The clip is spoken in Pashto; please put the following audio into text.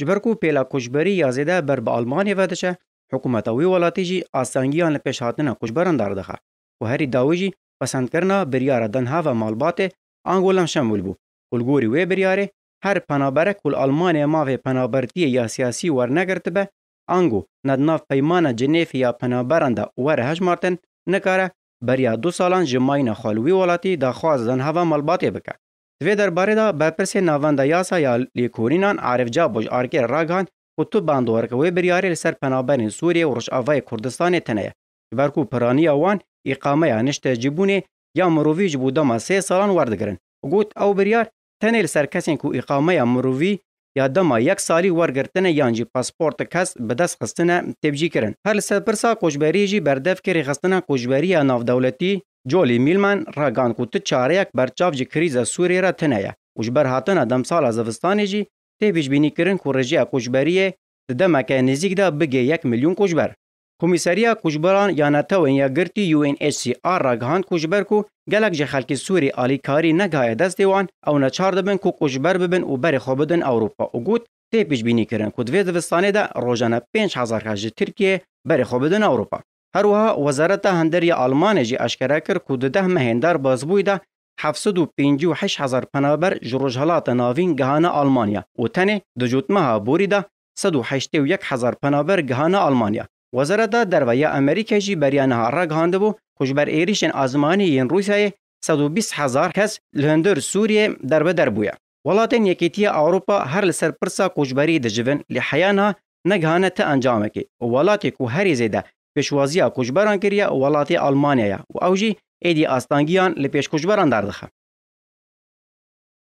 جبرکو پێلا کوژبەری یازێدا بەر بە ئەلمانیا ڤدەچە حکوومەتە وی وڵاتیژی ئاسانگییان لە پێشهاتنە کوژبەران داردەخە و هەری داوژی پەسەندکردنا بریارە دەنهاە ماڵباتێ ئانگۆلم شەمول بوو گولگۆری وێ بریارێ هەر پەنابەرە کول ئەلمانیا ماوێ پەنابەرتیە یا سیاسی وەرنەگرتبە ئانگو نەدناف پەیمانە جنێفی یا پەنابەرەندا وەرە هەژمارتن نەکارە بەریا دو ساڵان ژماینە خەلووی وڵاتی داخواز دەنهاە مەڵباتێ بکە Divê derbarê de berpirsên navandeya ya lêkolînan Arifca Bojargê ragan ku tu bandoreke wê biryarê li ser penaberên Sûriye û Rojavayê Kurdistanê tune ye. Ji ber ku piraniya wan îqameya niştecîbûnê ya mirovî ji bûdama sê salan werdigirin. Got ew biryar tenê li ser kesên ku îqameya mirovî ya dema yek salî wergirtine yan jî pasporta kes bi dest xistine tevcî kirin. Her li ser pirsa koçberiyê jî berdevkirê xistina koçberiya navdewletî جولی میلمن راگان کو چارەیەک بەرچاو ji krîza Sûriyê re tune ye û ji ber hatina demsala zivistanê jî tê pêşbînîkirin ku rejiya koçberiyê di demeke nêzik de bigê yek milyon koçber. Komîseriya Koçberan ya Netewên ya girtî UNHCR ragihand ku ji ber ku gelek ji xelkê Sûrî alîkarî negaye destê wan ew neçar dibin ku koçber bibin û berê xwe bidin Ewropa û got tê pêşbînîkirin ku divê dibistanê de rojane 5 hezar ji Tirkiye berê xwe bidin Ewropa. هروها وزارت هندری آلمان جی اشکره کرد که ده مهندار بازبوی ده 758 هزار پنابر جروجهلات ناوین گهانه آلمانیا و تنه دجوتمها بوری ده 181 هزار پنابر گهانه آلمانیا. وزارت درویا امریکا جی بریانها را گهانده بو خوشبر ایریشن آزمانی ین روسیه 120 هزار کس لهندر سوریه دربه در بویا. ولاتن یکیتی اوروپا هر لسر پرسا کوجبری د جوین لحیانا نګهانه ته انجام کی ولاتې کو هرې زیده پشوازی کوجبران کریه ولاتی آلمانیا و او جی ایدی استانگیان له پیش کوجبران دردخه